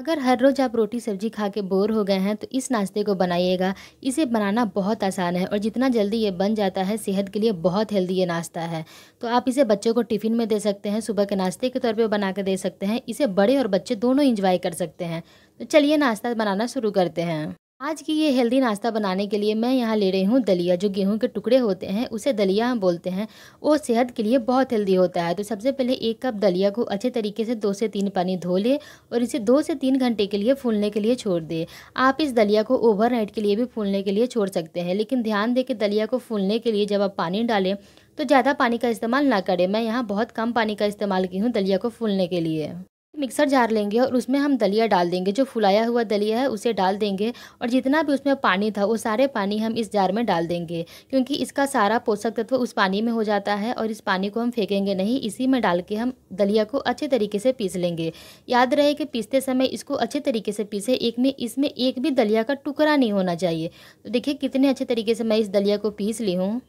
अगर हर रोज़ आप रोटी सब्जी खा के बोर हो गए हैं तो इस नाश्ते को बनाइएगा इसे बनाना बहुत आसान है और जितना जल्दी ये बन जाता है सेहत के लिए बहुत हेल्दी ये नाश्ता है तो आप इसे बच्चों को टिफ़िन में दे सकते हैं सुबह के नाश्ते के तौर पे बना कर दे सकते हैं इसे बड़े और बच्चे दोनों इंजॉय कर सकते हैं तो चलिए नाश्ता बनाना शुरू करते हैं आज की ये हेल्दी नाश्ता बनाने के लिए मैं यहाँ ले रही हूँ दलिया जो गेहूं के टुकड़े होते हैं उसे दलिया हम बोलते हैं वो सेहत के लिए बहुत हेल्दी होता है तो सबसे पहले एक कप दलिया को अच्छे तरीके से दो से तीन पानी धो ले और इसे दो से तीन घंटे के लिए फूलने के लिए छोड़ दे आप इस दलिया को ओवरनाइट के लिए भी फूलने के लिए छोड़ सकते हैं लेकिन ध्यान दें कि दलिया को फूलने के लिए जब आप पानी डालें तो ज़्यादा पानी का इस्तेमाल ना करें मैं यहाँ बहुत कम पानी का इस्तेमाल की हूँ दलिया को फूलने के लिए मिक्सर जार लेंगे और उसमें हम दलिया डाल देंगे जो फुलाया हुआ दलिया है उसे डाल देंगे और जितना भी उसमें पानी था वो सारे पानी हम इस जार में डाल देंगे क्योंकि इसका सारा पोषक तत्व उस पानी में हो जाता है और इस पानी को हम फेंकेंगे नहीं इसी में डाल के हम दलिया को अच्छे तरीके से पीस लेंगे याद रहे कि पीसते समय इसको अच्छे तरीके से पीसे एक में इसमें एक भी दलिया का टुकड़ा नहीं होना चाहिए तो देखिए कितने अच्छे तरीके से मैं इस दलिया को पीस ली हूँ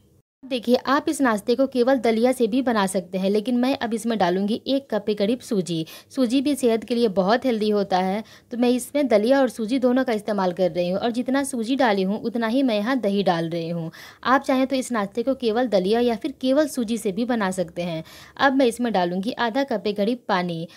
देखिए आप इस नाश्ते को केवल दलिया से भी बना सकते हैं लेकिन मैं अब इसमें डालूंगी एक कप के करीब सूजी सूजी भी सेहत के लिए बहुत हेल्दी होता है तो मैं इसमें दलिया और सूजी दोनों का इस्तेमाल कर रही हूँ और जितना सूजी डाली हूँ उतना ही मैं यहाँ दही डाल रही हूँ आप चाहें तो इस नाश्ते को केवल दलिया या फिर केवल सूजी से भी बना सकते हैं अब मैं इसमें डालूंगी आधा कप के करीब पानी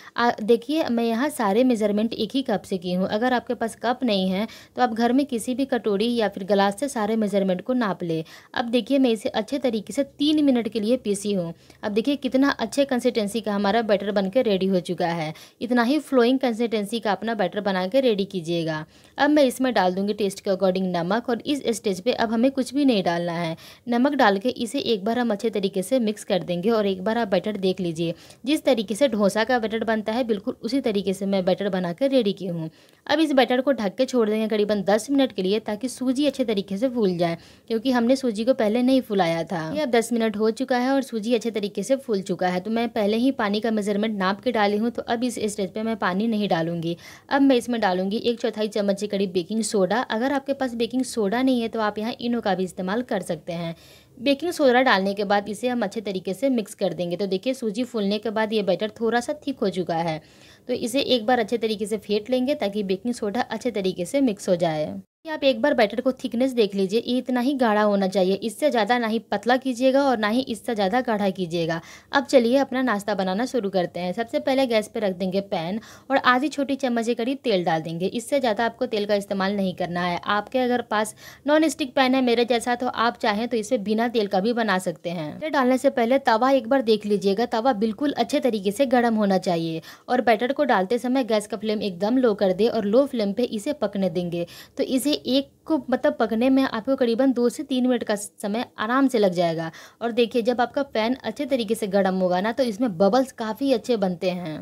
देखिए मैं यहाँ सारे मेजरमेंट एक ही कप से की हूँ अगर आपके पास कप नहीं है तो आप घर में किसी भी कटोरी या फिर गिलास से सारे मेजरमेंट को नाप लें अब देखिए मैं इसे अच्छे अच्छे तरीके से तीन मिनट के लिए पीसी हूँ अब देखिए कितना अच्छे कंसिस्टेंसी का हमारा बैटर बन के रेडी हो चुका है इतना ही फ्लोइंग कंसिस्टेंसी का अपना बैटर बना के रेडी कीजिएगा अब मैं इसमें डाल दूँगी टेस्ट के अकॉर्डिंग नमक और इस स्टेज पर अब हमें कुछ भी नहीं डालना है नमक डाल के इसे एक बार हम अच्छे तरीके से मिक्स कर देंगे और एक बार आप बैटर देख लीजिए जिस तरीके से ढोसा का बैटर बनता है बिल्कुल उसी तरीके से मैं बैटर बना कर रेडी की हूँ अब इस बैटर को ढक के छोड़ देंगे करीबन दस मिनट के लिए ताकि सूजी अच्छे तरीके से फूल जाए क्योंकि हमने सूजी को पहले नहीं फुलाया था ये अब दस मिनट हो चुका है और सूजी अच्छे तरीके से फूल चुका है तो मैं पहले ही पानी का मेजरमेंट नाप के डाली हूँ तो अब इस स्टेज पर मैं पानी नहीं डालूंगी अब मैं इसमें डालूंगी एक चौथाई चम्मच के करीब बेकिंग सोडा अगर आपके पास बेकिंग सोडा नहीं है तो आप यहाँ इनो का भी इस्तेमाल कर सकते हैं बेकिंग सोडा डालने के बाद इसे हम अच्छे तरीके से मिक्स कर देंगे तो देखिए सूजी फूलने के बाद ये बैटर थोड़ा सा थिक हो चुका है तो इसे एक बार अच्छे तरीके से फेंट लेंगे ताकि बेकिंग सोडा अच्छे तरीके से मिक्स हो जाए आप एक बार बैटर को थिकनेस देख लीजिए इतना ही गाढ़ा होना चाहिए इससे ज़्यादा ना ही पतला कीजिएगा और ना ही इससे ज़्यादा गाढ़ा कीजिएगा अब चलिए अपना नाश्ता बनाना शुरू करते हैं सबसे पहले गैस पर रख देंगे पैन और आधी छोटी चम्मच के करीब तेल डाल देंगे इससे ज़्यादा आपको तेल का इस्तेमाल नहीं करना है आपके अगर पास नॉन स्टिक पैन है मेरे जैसा तो आप चाहें तो इसे बिना तेल का भी बना सकते हैं तेल डालने से पहले तवा एक बार देख लीजिएगा तवा बिल्कुल अच्छे तरीके से गर्म होना चाहिए और बैटर को डालते समय गैस का फ्लेम एकदम लो कर दे और लो फ्लेम पर इसे पकने देंगे तो इसे एक को मतलब पकने में आपको करीबन दो से तीन मिनट का समय आराम से लग जाएगा और देखिए जब आपका पैन अच्छे तरीके से गर्म होगा ना तो इसमें बबल्स काफ़ी अच्छे बनते हैं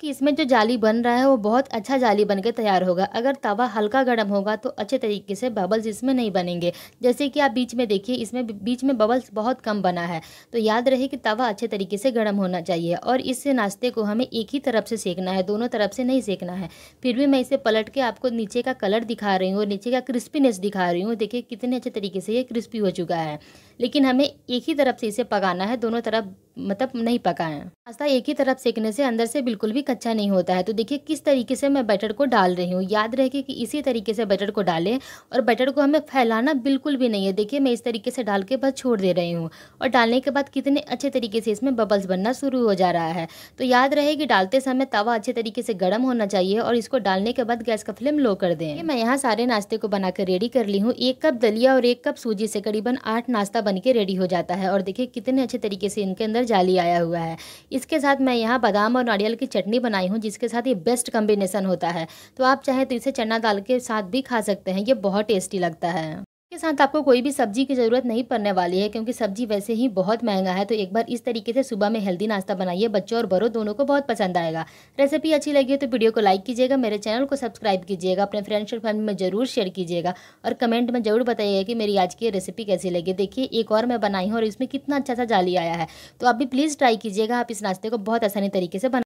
कि इसमें जो जाली बन रहा है वो बहुत अच्छा जाली बन के तैयार होगा अगर तवा हल्का गर्म होगा तो अच्छे तरीके से बबल्स इसमें नहीं बनेंगे जैसे कि आप बीच में देखिए इसमें बीच में बबल्स बहुत कम बना है तो याद रहे कि तवा अच्छे तरीके से गर्म होना चाहिए और इस नाश्ते को हमें एक ही तरफ से सेकना है दोनों तरफ से नहीं सेकना है फिर भी मैं इसे पलट के आपको नीचे का कलर दिखा रही हूँ और नीचे का क्रिस्पीनेस दिखा रही हूँ देखिए कितने अच्छे तरीके से ये क्रिस्पी हो चुका है लेकिन हमें एक ही तरफ से इसे पकाना है दोनों तरफ मतलब नहीं पकाएं नाश्ता एक ही तरफ सेकने से अंदर से बिल्कुल भी कच्चा नहीं होता है तो देखिए किस तरीके से मैं बैटर को डाल रही हूँ याद रहे कि इसी तरीके से बैटर को डालें और बैटर को हमें फैलाना बिल्कुल भी नहीं है देखिए मैं इस तरीके से डाल के बस छोड़ दे रही हूँ और डालने के बाद कितने अच्छे तरीके से इसमें बबल्स बनना शुरू हो जा रहा है तो याद रहे कि डालते समय तवा अच्छे तरीके से गर्म होना चाहिए और इसको डालने के बाद गैस का फ्लेम लो कर दें मैं यहाँ सारे नाश्ते को बनाकर रेडी कर ली हूँ एक कप दलिया और एक कप सूजी से करीबन आठ नाश्ता बन के रेडी हो जाता है और देखिये कितने अच्छे तरीके से इनके अंदर जाली आया हुआ है इसके साथ मैं यहाँ बादाम और नारियल की चटनी चटनी बनाई हूँ जिसके साथ ये बेस्ट कॉम्बिनेशन होता है तो आप चाहे तो इसे चना दाल के साथ भी खा सकते हैं ये बहुत टेस्टी लगता है इसके साथ आपको कोई भी सब्जी की ज़रूरत नहीं पड़ने वाली है क्योंकि सब्जी वैसे ही बहुत महंगा है तो एक बार इस तरीके से सुबह में हेल्दी नाश्ता बनाइए बच्चों और बड़ों दोनों को बहुत पसंद आएगा रेसिपी अच्छी लगी है तो वीडियो को लाइक कीजिएगा मेरे चैनल को सब्सक्राइब कीजिएगा अपने फ्रेंड्स और फैमिली में ज़रूर शेयर कीजिएगा और कमेंट में ज़रूर बताइएगा कि मेरी आज की रेसिपी कैसी लगी देखिए एक और मैं बनाई हूँ और इसमें कितना अच्छा सा जाली आया है तो आप भी प्लीज़ ट्राई कीजिएगा आप इस नाश्ते को बहुत आसानी तरीके से बना